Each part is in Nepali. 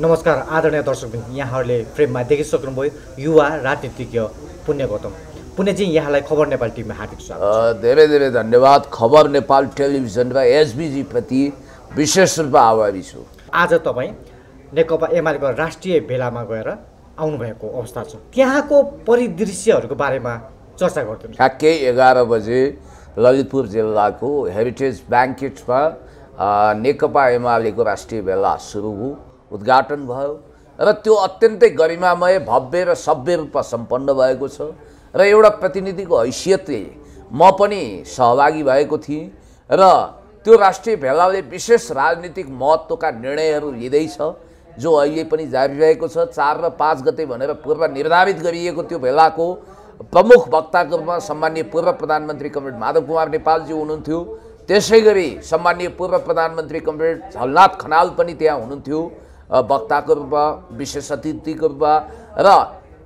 नमस्कार आदरणीय दर्शकबिन यहाँहरूले फ्रेममा देखिसक्नुभयो युवा राजनीतिज्ञ पुण्य गौतम पुण्यजी यहाँलाई खबर नेपाल टिभीमा हार्दिक स्वागत धेरै धेरै धन्यवाद खबर नेपाल टेलिभिजनमा एसबिजीप्रति विशेष रूपमा आभारी छु आज तपाईँ नेकपा एमालेको राष्ट्रिय भेलामा गएर आउनुभएको अवस्था छ त्यहाँको परिदृश्यहरूको बारेमा चर्चा गरिदिनु ठ्याक्कै एघार बजे ललितपुर जिल्लाको हेरिटेज ब्याङ्केटमा नेकपा एमालेको राष्ट्रिय भेला सुरु हो उद्घाटन भयो र त्यो अत्यन्तै गरिमामय भव्य र सभ्य रूपमा सम्पन्न भएको छ र एउटा प्रतिनिधिको हैसियतले म पनि सहभागी भएको थिएँ र त्यो राष्ट्रिय भेलाले विशेष राजनीतिक महत्त्वका निर्णयहरू लिँदैछ जो अहिले पनि जारी रहेको छ चार र पाँच गते भनेर पूर्व निर्धारित गरिएको त्यो भेलाको प्रमुख वक्ताको रूपमा सम्मान्य पूर्व प्रधानमन्त्री कमरेड माधव कुमार नेपालजी हुनुहुन्थ्यो त्यसै गरी सम्मान्य पूर्व प्रधानमन्त्री कमरेड झलनाथ खनाल पनि त्यहाँ हुनुहुन्थ्यो वक्ताको रूपमा विशेष अतिथिको रूपमा र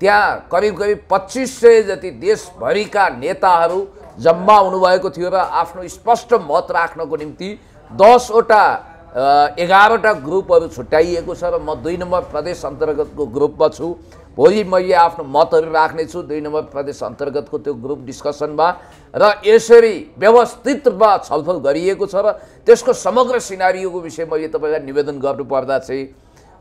त्यहाँ करिब करिब पच्चिस सय जति देशभरिका नेताहरू जम्मा हुनुभएको थियो र आफ्नो स्पष्ट मत राख्नको निम्ति दसवटा एघारवटा ग्रुपहरू छुट्याइएको छ र म दुई नम्बर प्रदेश अन्तर्गतको ग्रुपमा छु भोलि मैले आफ्नो मतहरू राख्नेछु दुई नम्बर प्रदेश अन्तर्गतको त्यो ग्रुप डिस्कसनमा र यसरी व्यवस्थित रूपमा छलफल गरिएको छ र त्यसको समग्र सिनारीको विषय मैले तपाईँलाई निवेदन गर्नुपर्दा चाहिँ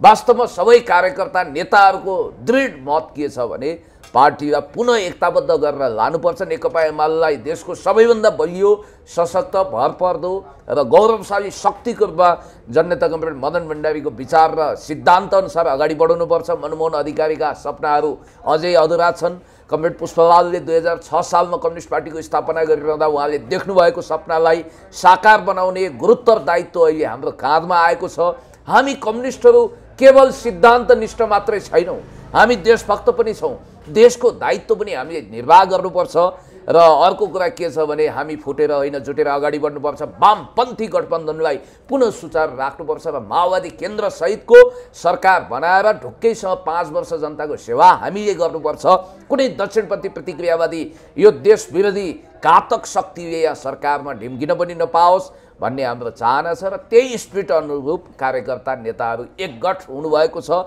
वास्तवमा सबै कार्यकर्ता नेताहरूको दृढ मत के छ भने पार्टीलाई पुनः एकताबद्ध गरेर लानुपर्छ नेकपा एमालेलाई देशको सबैभन्दा बलियो सशक्त भरपर्दो र गौरवशाली शक्तिको रूपमा जननेता कमरेड मदन भण्डारीको विचार र सिद्धान्तअनुसार अगाडि बढाउनुपर्छ मनमोहन अधिकारीका सपनाहरू अझै अधुरा छन् कमरेड पुष्पलालले दुई हजार छ सालमा कम्युनिस्ट पार्टीको स्थापना गरिरहँदा उहाँले देख्नुभएको सपनालाई साकार बनाउने गुरुत्तर दायित्व अहिले हाम्रो काँधमा आएको छ हामी कम्युनिस्टहरू केवल सिद्धान्तनिष्ठ मात्रै छैनौँ हामी देशभक्त पनि छौँ देशको दायित्व पनि हामीले निर्वाह गर्नुपर्छ र अर्को कुरा के छ भने हामी फुटेर होइन जुटेर अगाडि बढ्नुपर्छ वामपन्थी गठबन्धनलाई पुनः सुचार राख्नुपर्छ र माओवादी केन्द्रसहितको सरकार बनाएर ढुक्कैसँग पाँच वर्ष जनताको सेवा हामीले गर्नुपर्छ कुनै दक्षिणपन्थी प्रतिक्रियावादी यो देश विरोधी घातक शक्तिले या सरकारमा ढिम्किन पनि नपाओस् भन्ने हाम्रो चाहना छ र त्यही स्पिरिट अनुरूप कार्यकर्ता नेताहरू एकगठ हुनुभएको छ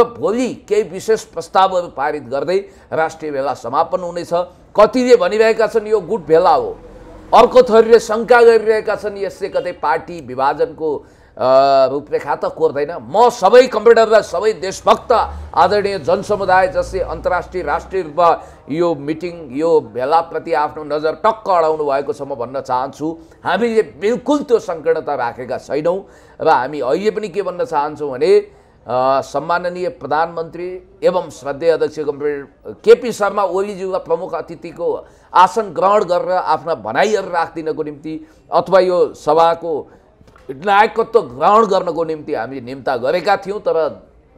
र भोलि केही विशेष प्रस्तावहरू पारित गर्दै राष्ट्रिय भेला समापन हुनेछ कतिले भनिरहेका छन् यो गुट भेला हो अर्को थरीले शङ्का गरिरहेका छन् यसले कतै पार्टी विभाजनको रूपरेखा त कोर्दैन म सबै कम्प्युटर र सबै देशभक्त आदरणीय जनसमुदाय जसले अन्तर्राष्ट्रिय राष्ट्रिय रूपमा यो मिटिङ यो भेलाप्रति आफ्नो नजर टक्क अडाउनु भएको छ म भन्न चाहन्छु हामीले बिल्कुल त्यो सङ्कीर्णता राखेका छैनौँ र हामी अहिले पनि के भन्न चाहन्छौँ भने सम्माननीय प्रधानमन्त्री एवं श्रद्धेय अध्यक्ष कम्प्युटर केपी शर्मा ओलीज्यूका प्रमुख अतिथिको आसन ग्रहण गरेर आफ्ना भनाइहरू राखिदिनको निम्ति अथवा यो सभाको नायकत्व ग्रहण गर्नको निम्ति हामी निम्ता गरेका थियौँ तर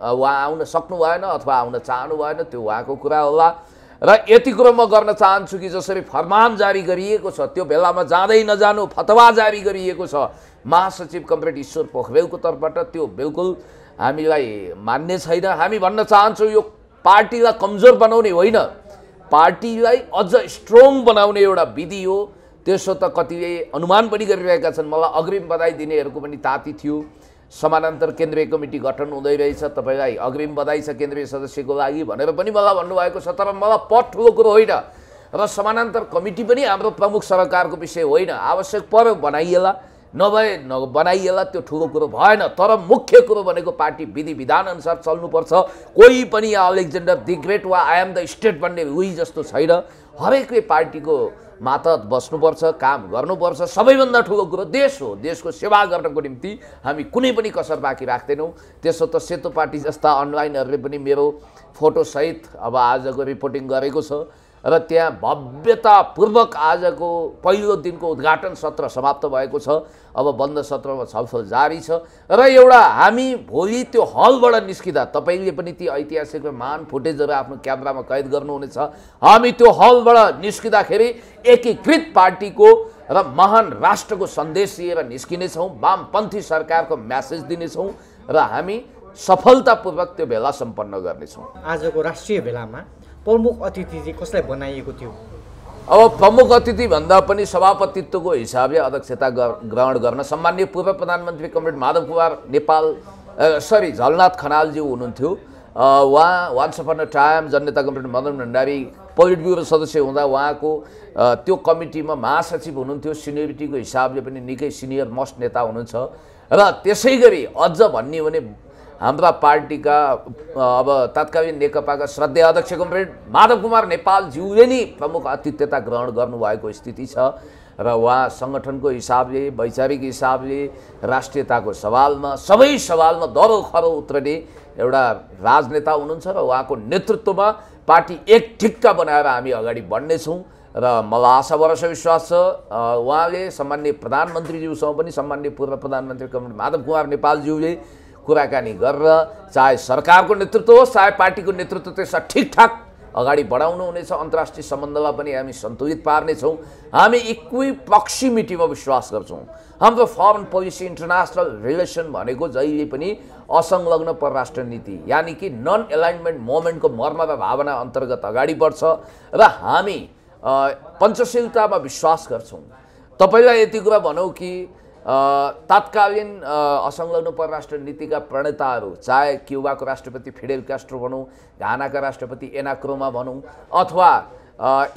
उहाँ आउन सक्नु भएन अथवा आउन चाहनु भएन त्यो उहाँको कुरा होला र यति कुरो म गर्न चाहन्छु कि जसरी फरमान जारी गरिएको छ त्यो बेलामा जाँदै नजानु फतवा जारी गरिएको छ महासचिव कमरेड ईश्वर पोखरेलको तर्फबाट त्यो बिल्कुल हामीलाई मान्ने छैन हामी भन्न चाहन्छौँ यो पार्टीलाई कमजोर बनाउने होइन पार्टीलाई अझ स्ट्रङ बनाउने एउटा विधि हो त्यसो त कतिले अनुमान पनि गरिरहेका छन् मलाई अग्रिम बधाई दिनेहरूको पनि ताती थियो समानान्तर केन्द्रीय कमिटी गठन हुँदै रहेछ तपाईँलाई अग्रिम बधाई छ केन्द्रीय सदस्यको लागि भनेर पनि मलाई भन्नुभएको छ तर मलाई पट ठुलो कुरो होइन र समानान्तर कमिटी पनि हाम्रो प्रमुख सरकारको विषय होइन आवश्यक पर्यो बनाइएला नभए न बनाइएला त्यो ठुलो कुरो भएन तर मुख्य कुरो भनेको पार्टी विधि विधान विधानअनुसार चल्नुपर्छ कोही पनि यहाँ अलेक्जेन्डर दि ग्रेट वा आई एम द स्टेट भन्ने उही जस्तो छैन हरेकै पार्टीको मातहत बस्नुपर्छ काम गर्नुपर्छ सबैभन्दा ठुलो कुरो देश हो देशको सेवा गर्नको निम्ति हामी कुनै पनि कसर बाँकी राख्दैनौँ त्यसो त सेतो पार्टी जस्ता अनलाइनहरूले पनि मेरो फोटोसहित अब आजको रिपोर्टिङ गरेको छ र त्यहाँ भव्यतापूर्वक आजको पहिलो दिनको उद्घाटन सत्र समाप्त भएको छ अब बन्द सत्रमा छलफल जारी छ र एउटा हामी भोलि त्यो हलबाट निस्किँदा तपाईँले पनि ती ऐतिहासिक महान फुटेजहरू आफ्नो क्यामेरामा कैद गर्नुहुनेछ हामी त्यो हलबाट निस्किँदाखेरि एकीकृत पार्टीको र महान राष्ट्रको सन्देश लिएर निस्किनेछौँ वामपन्थी सरकारको म्यासेज दिनेछौँ र हामी सफलतापूर्वक त्यो भेला सम्पन्न गर्नेछौँ आजको राष्ट्रिय भेलामा प्रमुख अतिथि चाहिँ कसलाई बनाइएको थियो अब प्रमुख अतिथि भन्दा पनि सभापतित्वको हिसाबले अध्यक्षता ग्रहण गर्न सम्मान्य पूर्व प्रधानमन्त्री कमरेड माधव कुमार नेपाल सरी झलनाथ खनालज्यू हुनुहुन्थ्यो उहाँ वान्स अन अ टाइम जननेता comrade Madan Bhandari politburo सदस्य हुँदा उहाँको त्यो कमिटीमा महासचिव हुनुहुन्थ्यो सिनियोरिटीको हिसाबले पनि निकै सिनियर मस्ट नेता हुनुहुन्छ र त्यसै गरी अझ भन्ने भने हाम्रा पार्टीका अब तत्कालीन नेकपाका श्रद्धेय अध्यक्ष पनि माधव कुमार नेपालज्यूले नै प्रमुख आतिथ्यता ग्रहण गर्नुभएको स्थिति छ र उहाँ सङ्गठनको हिसाबले वैचारिक हिसाबले राष्ट्रियताको सवालमा सबै सवालमा दरो खरो उत्रने एउटा राजनेता हुनुहुन्छ र उहाँको नेतृत्वमा पार्टी एक ठिक्का बनाएर हामी अगाडि बढ्नेछौँ र मलाई आशा भरोसा विश्वास छ उहाँले सम्मान्य प्रधानमन्त्रीज्यूसँग पनि सम्मान्य पूर्व प्रधानमन्त्री माधव कुमार नेपालज्यूले कुराकानी गरेर चाहे सरकारको नेतृत्व होस् चाहे पार्टीको नेतृत्व त्यसलाई ठिकठाक अगाडि बढाउनु हुनेछ अन्तर्राष्ट्रिय सम्बन्धमा पनि हामी सन्तुलित पार्नेछौँ हामी पक्षी प्रक्सिमिटीमा विश्वास गर्छौँ हाम्रो फरेन पोलिसी इन्टरनेसनल रिलेसन भनेको जहिले पनि असंलग्न परराष्ट्र नीति यानि कि नन एलाइनमेन्ट मोमेन्टको मर्म र भावना अन्तर्गत अगाडि बढ्छ र हामी पञ्चशीलतामा विश्वास गर्छौँ तपाईँलाई यति कुरा भनौँ कि तात्कालीन असंलग्न परराष्ट्र नीतिका प्रणेताहरू चाहे क्युबाको राष्ट्रपति फिडेल क्यास्ट्रो भनौँ घानाका राष्ट्रपति एनाक्रोमा भनौँ अथवा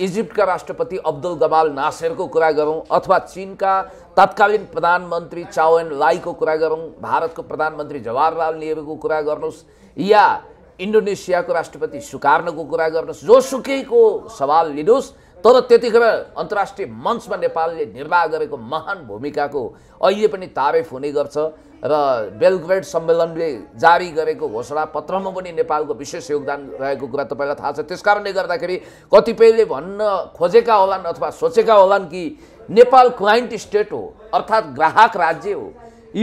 इजिप्टका राष्ट्रपति अब्दुल गमाल नासेरको कुरा गरौँ अथवा चिनका तत्कालीन प्रधानमन्त्री चावेन लाईको कुरा गरौँ भारतको प्रधानमन्त्री जवाहरलाल नेहरूको कुरा गर्नुहोस् या इन्डोनेसियाको राष्ट्रपति सुकार्नको कुरा गर्नुहोस् जोसुकैको सवाल लिनुहोस् तर त्यतिखेर अन्तर्राष्ट्रिय मञ्चमा नेपालले निर्वाह गरेको महान भूमिकाको अहिले पनि तारिफ हुने गर्छ र बेलग्रेड सम्मेलनले जारी गरेको घोषणापत्रमा पनि नेपालको विशेष योगदान रहेको कुरा तपाईँलाई थाहा छ त्यस कारणले गर्दाखेरि कतिपयले भन्न खोजेका होलान् अथवा सोचेका होलान् कि नेपाल क्लाइन्ट स्टेट हो अर्थात् ग्राहक राज्य हो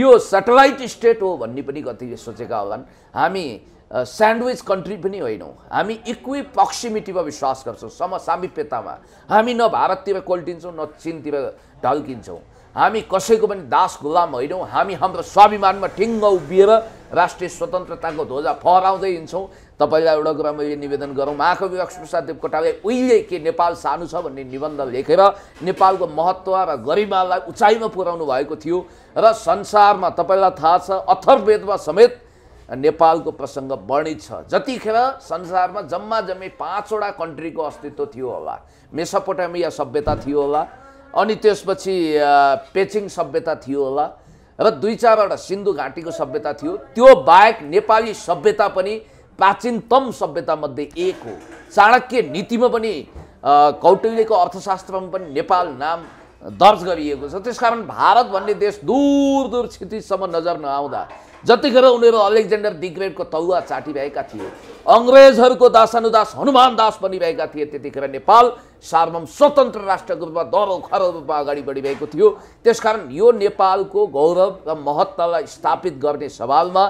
यो सेटेलाइट स्टेट हो भन्ने पनि कतिले सोचेका होलान् हामी स्यान्डविच कन्ट्री पनि होइनौँ हामी इक्वि पक्सिमिटीमा विश्वास गर्छौँ समसामिप्यतामा हामी न भारततिर कोल्टिन्छौँ न चिनतिर ढल्किन्छौँ हामी कसैको पनि दास गुलाम होइनौँ हामी हाम्रो स्वाभिमानमा ठिङ्ग उभिएर राष्ट्रिय स्वतन्त्रताको ध्वजा फहराउँदै हिँड्छौँ तपाईँलाई एउटा कुरा मैले निवेदन गरौँ महाकवि लक्ष्मीप्रसाद देवकोटाले उहिले के नेपाल सानो छ भन्ने निबन्ध लेखेर नेपालको महत्त्व र गरिमालाई उचाइमा पुर्याउनु भएको थियो र संसारमा तपाईँलाई थाहा छ अथर्वेदमा समेत नेपालको प्रसङ्ग वर्णित छ जतिखेर संसारमा जम्मा जम्मी पाँचवटा कन्ट्रीको अस्तित्व थियो होला मेसोपोटामिया सभ्यता थियो होला अनि त्यसपछि पेचिङ सभ्यता थियो होला र दुई चारवटा सिन्धु घाँटीको सभ्यता थियो त्यो बाहेक नेपाली सभ्यता पनि प्राचीनतम सभ्यतामध्ये एक हो चाणक्य नीतिमा पनि कौटिल्यको अर्थशास्त्रमा पनि नेपाल नाम दर्ज गरिएको छ त्यसकारण भारत भन्ने देश दूर दूर क्षितिजसम्म नजर नआउँदा जतिखेर उनीहरू अलेक्जेन्डर दि ग्रेटको तौवा चाटिभएका थिए अङ्ग्रेजहरूको दासानुदास हनुमान दास भएका थिए त्यतिखेर नेपाल सार्वम स्वतन्त्र राष्ट्रको रूपमा दरो खरो रूपमा अगाडि बढिरहेको थियो त्यसकारण यो नेपालको गौरव र महत्त्वलाई स्थापित गर्ने सवालमा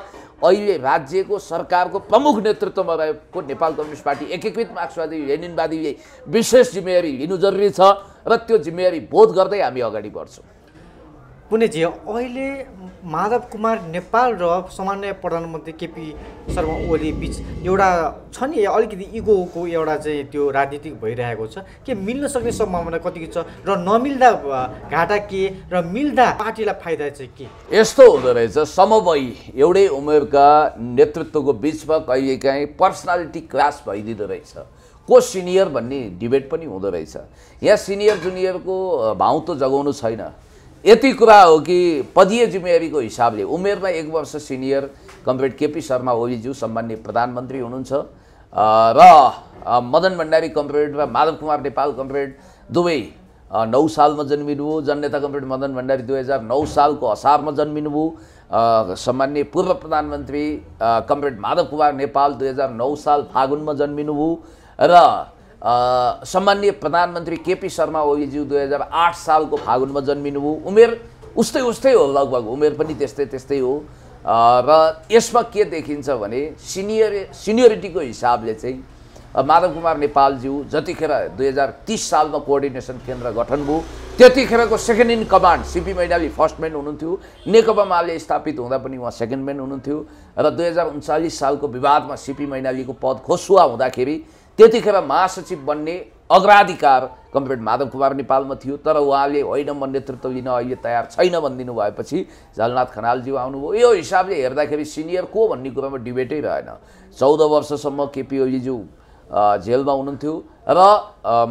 अहिले राज्यको सरकारको प्रमुख नेतृत्वमा रहेको नेपाल कम्युनिस्ट पार्टी एकीकृत मार्क्सवादी लेनिनवादीले विशेष जिम्मेवारी लिनु जरुरी छ र त्यो जिम्मेवारी बोध गर्दै हामी अगाडि बढ्छौँ पुनेजी अहिले माधव कुमार नेपाल र सामान्य प्रधानमन्त्री केपी शर्मा ओली बिच एउटा छ नि अलिकति इगोको एउटा चाहिँ त्यो राजनीतिक भइरहेको छ के मिल्न सक्ने सम्भावना कतिको छ र नमिल्दा घाटा के र मिल्दा पार्टीलाई फाइदा चाहिँ के यस्तो हुँदो रहेछ समवय एउटै उमेरका नेतृत्वको बिचमा कहिलेकाहीँ पर्सनालिटी क्लास भइदिँदो रहेछ को सिनियर भन्ने डिबेट पनि हुँदो रहेछ यहाँ सिनियर जुनियरको भाउ त जगाउनु छैन यति कुरा हो कि पदीय जिम्मेवारीको हिसाबले उमेरमा एक वर्ष सिनियर कमरेड केपी शर्मा ओलीज्यू सम्मान्य प्रधानमन्त्री हुनुहुन्छ र मदन भण्डारी कम्प्रेड र माधव कुमार नेपाल कमरेड दुवै नौ सालमा जन्मिनुभयो जननेता कम्प्रेड मदन भण्डारी दुई हजार नौ सालको असारमा जन्मिनुभयो सम्मान्य पूर्व प्रधानमन्त्री कमरेड माधव कुमार नेपाल दुई हजार नौ साल फागुनमा जन्मिनुभयो र सम्मान्य प्रधानमन्त्री केपी शर्मा ओलीज्यू दुई हजार आठ सालको फागुनमा जन्मिनुभयो उमेर उस्तै उस्तै हो लगभग उमेर पनि त्यस्तै त्यस्तै हो र यसमा के देखिन्छ भने सिनियर सिनियोरिटीको हिसाबले चाहिँ माधव कुमार नेपालज्यू जतिखेर दुई हजार तिस सालमा कोअर्डिनेसन केन्द्र गठन भयो त्यतिखेरको second in command CP Mainali first man हुनुहुन्थ्यो नेकपा माले स्थापित हुँदा पनि उहाँ सेकेन्ड म्यान हुनुहुन्थ्यो र दुई हजार उन्चालिस सालको विवादमा सिपी मैनालीको पद खोसुवा हुँदाखेरि त्यतिखेर महासचिव बन्ने अग्राधिकार कम्प्रेड माधव कुमार नेपालमा थियो तर उहाँले होइन म नेतृत्व लिन अहिले तयार छैन भनिदिनु भएपछि झलनाथ खनालज्यू आउनुभयो यो हिसाबले हेर्दाखेरि सिनियर को भन्ने कुरामा डिबेटै रहेन चौध वर्षसम्म केपी ओलीज्यू जेलमा हुनुहुन्थ्यो र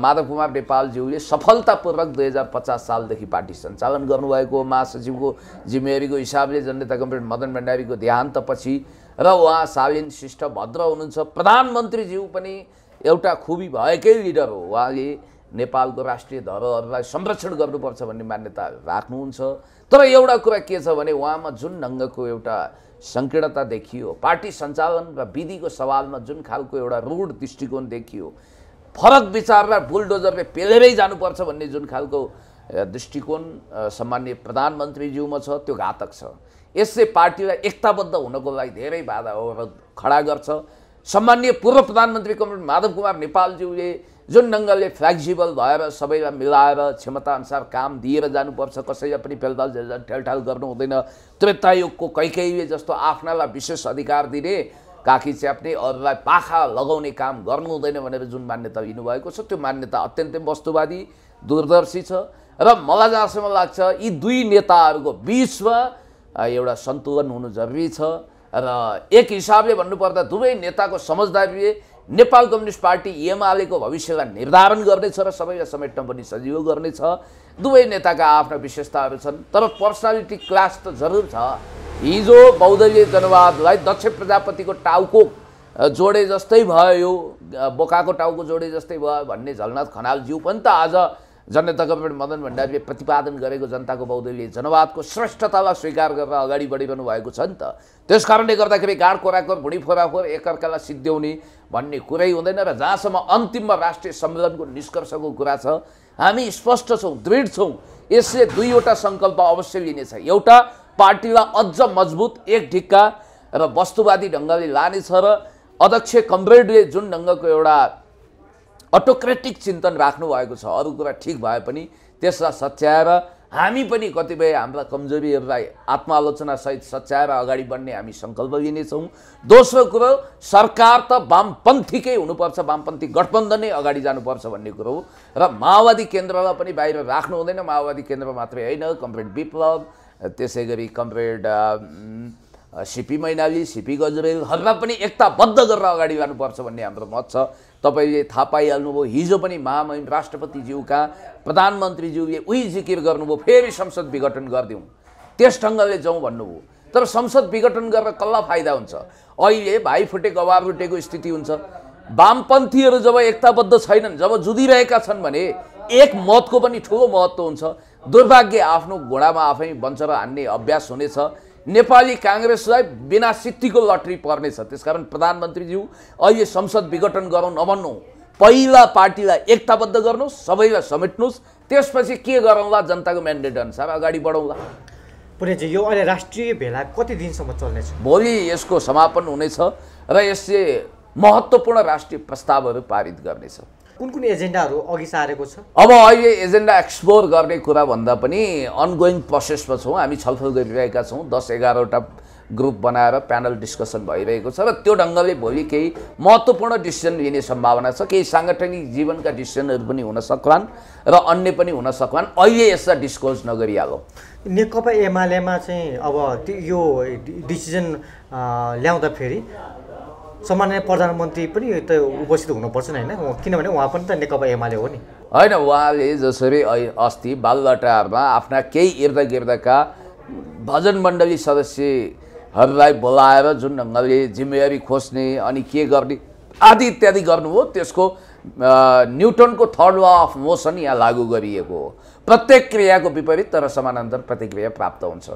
माधव कुमार नेपालज्यूले सफलतापूर्वक दुई हजार पचास सालदेखि पार्टी सञ्चालन गर्नुभएको महासचिवको जिम्मेवारीको हिसाबले जनता कम्प्रेड मदन भण्डारीको देहान्तपछि र उहाँ सालिन शिष्ट भद्र हुनुहुन्छ प्रधानमन्त्रीज्यू पनि एउटा खुबी भएकै लिडर हो उहाँले नेपालको राष्ट्रिय धरोहरलाई संरक्षण गर्नुपर्छ भन्ने मान्यता राख्नुहुन्छ तर एउटा कुरा के छ भने उहाँमा जुन ढङ्गको एउटा सङ्कीर्णता देखियो पार्टी सञ्चालन र विधिको सवालमा जुन खालको एउटा रूढ दृष्टिकोण देखियो फरक विचार र बुलडोजरले पेलेरै जानुपर्छ भन्ने जुन खालको दृष्टिकोण सामान्य प्रधानमन्त्रीज्यूमा छ त्यो घातक छ यसले पार्टीलाई एकताबद्ध हुनको लागि धेरै बाधा खडा गर्छ सम्मान्य पूर्व प्रधानमन्त्री कमल माधव कुमार नेपालज्यूले जुन ढङ्गले फ्लेक्सिबल भएर सबैलाई मिलाएर क्षमताअनुसार काम दिएर जानुपर्छ कसैलाई पनि फेलफाल ठेलठाल गर्नु हुँदैन त्रेतायुगको कैकैले जस्तो आफ्नालाई विशेष अधिकार दिने काखी च्याप्ने अरूलाई पाखा लगाउने काम गर्नु हुँदैन भनेर जुन मान्यता लिनुभएको छ त्यो मान्यता अत्यन्तै वस्तुवादी दूरदर्शी छ र मलाई जहाँसम्म लाग्छ यी दुई नेताहरूको बिचमा एउटा सन्तुलन हुनु जरुरी छ र एक हिसाबले भन्नुपर्दा दुवै नेताको समझदारीले नेपाल कम्युनिस्ट पार्टी एमालेको भविष्यलाई निर्धारण गर्नेछ र सबैलाई समेट्न पनि सजिलो गर्नेछ दुवै नेताका आफ्ना विशेषताहरू छन् तर पर्सनालिटी क्लास त जरुर छ हिजो बौद्धलीय जनवादलाई दक्ष प्रजापतिको टाउको जोडे जस्तै भयो बोकाको टाउको जोडे जस्तै भयो भन्ने झलनाथ खनालज्यू पनि त आज जनता गभर्मेन्ट मदन भण्डारीले प्रतिपादन गरेको जनताको बहुदलीय जनवादको श्रेष्ठतालाई स्वीकार गरेर अगाडि बढिरहनु भएको छ नि त त्यस कारणले गर्दाखेरि गाड कोराकोर भुँडी फोराफोर एकअर्कालाई सिद्ध्याउने भन्ने कुरै हुँदैन र जहाँसम्म अन्तिममा राष्ट्रिय सम्मेलनको निष्कर्षको कुरा छ हामी स्पष्ट छौँ दृढ छौँ यसले दुईवटा सङ्कल्प अवश्य लिनेछ एउटा पार्टीलाई अझ मजबुत एक ढिक्का र वस्तुवादी ढङ्गले लानेछ र अध्यक्ष कमरेडले जुन ढङ्गको एउटा अटोक्रेटिक चिन्तन राख्नु भएको छ अरू कुरा ठिक भए पनि त्यसलाई सच्याएर हामी पनि कतिपय हाम्रा कमजोरीहरूलाई आत्मालोचनासहित सच्याएर अगाडि बढ्ने हामी सङ्कल्प लिनेछौँ दोस्रो कुरो सरकार त वामपन्थीकै हुनुपर्छ वामपन्थी गठबन्धनै अगाडि जानुपर्छ भन्ने कुरो हो र माओवादी केन्द्रलाई पनि बाहिर राख्नु हुँदैन माओवादी केन्द्र मात्रै होइन कम्प्रेड विप्लव त्यसै गरी कम्प्रेड सिपी मैनाली सिपी गजरेलहरूलाई पनि एकताबद्ध गरेर अगाडि जानुपर्छ भन्ने हाम्रो मत छ तपाईँले थाहा पाइहाल्नुभयो हिजो पनि महामहिम राष्ट्रपतिज्यूका प्रधानमन्त्रीज्यूले उही जिकिर गर्नुभयो फेरि संसद विघटन गरिदिउँ त्यस ढङ्गले जाउँ भन्नुभयो तर संसद विघटन गरेर कसलाई फाइदा हुन्छ अहिले भाइ फुटेको अभाव फुटेको स्थिति हुन्छ वामपन्थीहरू जब एकताबद्ध छैनन् जब जुधिरहेका छन् भने एक मतको पनि ठुलो महत्त्व हुन्छ दुर्भाग्य आफ्नो घोडामा आफै बन्छ हान्ने अभ्यास हुनेछ नेपाली काङ्ग्रेसलाई बिना सिद्धिको लटरी पर्नेछ त्यसकारण प्रधानमन्त्रीज्यू अहिले संसद विघटन गरौँ नभन्नु पहिला पार्टीलाई एकताबद्ध गर्नुहोस् सबैलाई समेट्नुहोस् त्यसपछि के गरौँला जनताको म्यान्डेट अनुसार अगाडि बढाउँला पुनजी यो अहिले राष्ट्रिय भेला कति दिनसम्म चल्नेछ भोलि यसको समापन हुनेछ र यसले महत्त्वपूर्ण राष्ट्रिय प्रस्तावहरू पारित गर्नेछ कुन कुन एजेन्डाहरू अघि सारेको छ अब अहिले एजेन्डा एक्सप्लोर गर्ने कुरा भन्दा पनि अनगोइङ प्रोसेसमा छौँ हामी छलफल गरिरहेका छौँ दस एघारवटा ग्रुप बनाएर प्यानल डिस्कसन भइरहेको छ र त्यो ढङ्गले भोलि केही महत्त्वपूर्ण डिसिजन लिने सम्भावना छ केही साङ्गठनिक जीवनका डिसिजनहरू पनि हुन सक्लान् र अन्य पनि हुन सक्लान् अहिले यसलाई डिस्क्लोज नगरिहालौँ नेकपा एमालेमा चाहिँ अब यो डिसिजन ल्याउँदाखेरि सामान्य प्रधानमन्त्री पनि त उपस्थित हुनुपर्छ नि होइन किनभने उहाँ पनि त नेकपा एमाले हो नि होइन उहाँले जसरी अस्ति बाललटारमा आफ्ना केही इर्द गिर्दका भजन मण्डली सदस्यहरूलाई बोलाएर जुन ढङ्गले जिम्मेवारी खोज्ने अनि के गर्ने आदि इत्यादि गर्नु हो त्यसको न्युटनको थर्ड ल अफ मोसन यहाँ लागू गरिएको हो प्रत्येक क्रियाको विपरीत तर समानान्तर प्रतिक्रिया प्राप्त हुन्छ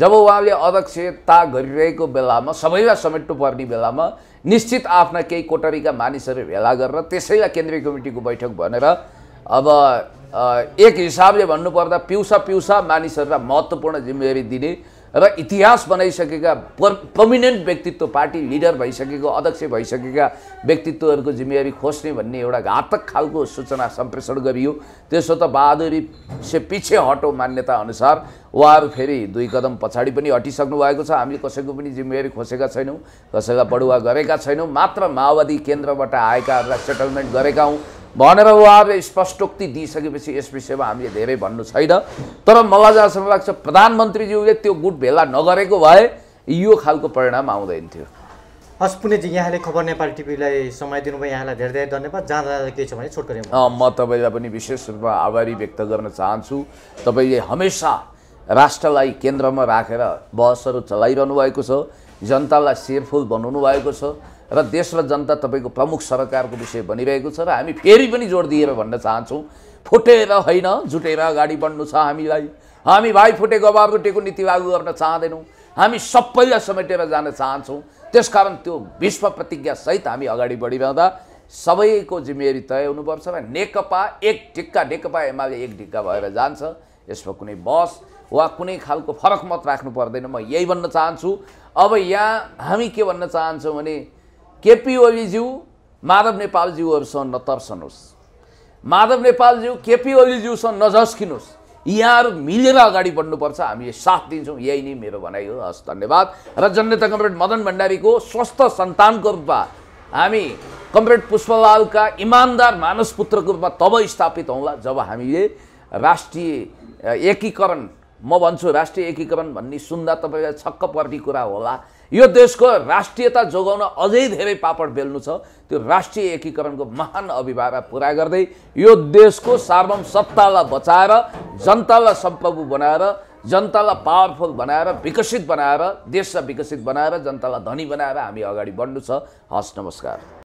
जब उहाँले अध्यक्षता गरिरहेको बेलामा सबैलाई समेट्नु पर्ने बेलामा निश्चित आफ्ना केही कोटरीका मानिसहरू भेला गरेर त्यसैलाई केन्द्रीय कमिटीको बैठक भनेर अब एक हिसाबले भन्नुपर्दा पिउसा पिउसा मानिसहरूलाई महत्त्वपूर्ण जिम्मेवारी दिने र इतिहास बनाइसकेका पर्मिनेन्ट व्यक्तित्व पार्टी लिडर भइसकेको अध्यक्ष भइसकेका व्यक्तित्वहरूको जिम्मेवारी खोज्ने भन्ने एउटा घातक खालको सूचना सम्प्रेषण गरियो त्यसो त बहादुरी से पछि हटो मान्यता अनुसार उहाँहरू फेरि दुई कदम पछाडि पनि हटिसक्नु भएको छ हामीले कसैको पनि जिम्मेवारी खोजेका छैनौँ कसैलाई बढुवा गरेका छैनौँ मात्र माओवादी केन्द्रबाट आएकाहरूलाई सेटलमेन्ट गरेका हौँ भनेर उहाँहरूले स्पष्टोक्ति दिइसकेपछि यस विषयमा हामीले धेरै भन्नु छैन तर मलाई जहाँसम्म लाग्छ प्रधानमन्त्रीज्यूले त्यो गुट भेला नगरेको भए यो खालको परिणाम आउँदैन थियो हस् पुनेजी यहाँले खबर नेपाल टिभीलाई समय दिनुभयो यहाँलाई धेरै धेरै धन्यवाद जहाँ जाँदा के छ भने छोटकरी म तपाईँलाई पनि विशेष रूपमा आभारी व्यक्त गर्न चाहन्छु तपाईँले हमेसा राष्ट्रलाई केन्द्रमा राखेर बहसहरू चलाइरहनु भएको छ जनतालाई सेयरफुल बनाउनु भएको छ र देश र जनता तपाईँको प्रमुख सरकारको विषय बनिरहेको छ र हामी फेरि पनि जोड दिएर भन्न चाहन्छौँ फुटेर होइन जुटेर अगाडि बढ्नु छ हामीलाई हामी भाइ फुटेको रुटेको नीति लागू गर्न चाहँदैनौँ हामी सबैलाई समेटेर जान चाहन्छौँ त्यस कारण त्यो विश्व प्रतिज्ञासहित हामी अगाडि बढिरहँदा सबैको जिम्मेवारी तय हुनुपर्छ र नेकपा एक ढिक्का नेकपा एमाले एक ढिक्का भएर जान्छ यसमा कुनै बस वा कुनै खालको फरक मत राख्नु पर्दैन म यही भन्न चाहन्छु अब यहाँ हामी के भन्न चाहन्छौँ भने केपी ओलीज्यू माधव नेपालज्यूहरूसँग नतर्सनुहोस् माधव नेपालज्यू केपी ओलीज्यूसँग नझस्किनुहोस् यहाँहरू मिलेर अगाडि बढ्नुपर्छ हामीले साथ दिन्छौँ यही नै मेरो भनाइ हो हस् धन्यवाद र जननेता कमरेड मदन भण्डारीको स्वस्थ सन्तानको रूपमा हामी कमरेड पुष्पलालका इमान्दार मानस पुत्रको रूपमा तब स्थापित हौँला जब हामीले राष्ट्रिय एकीकरण म भन्छु राष्ट्रिय एकीकरण भन्ने सुन्दा तपाईँलाई छक्क पर्ने कुरा होला यो देशको राष्ट्रियता जोगाउन अझै धेरै पापड बेल्नु छ त्यो राष्ट्रिय एकीकरणको महान अभिभावक पुरा गर्दै यो देशको सार्वम सत्तालाई बचाएर जनतालाई सम्प्रभु बनाएर जनतालाई पावरफुल बनाएर विकसित बनाएर देशलाई विकसित बनाएर जनतालाई धनी बनाएर हामी अगाडि बढ्नु छ हस् नमस्कार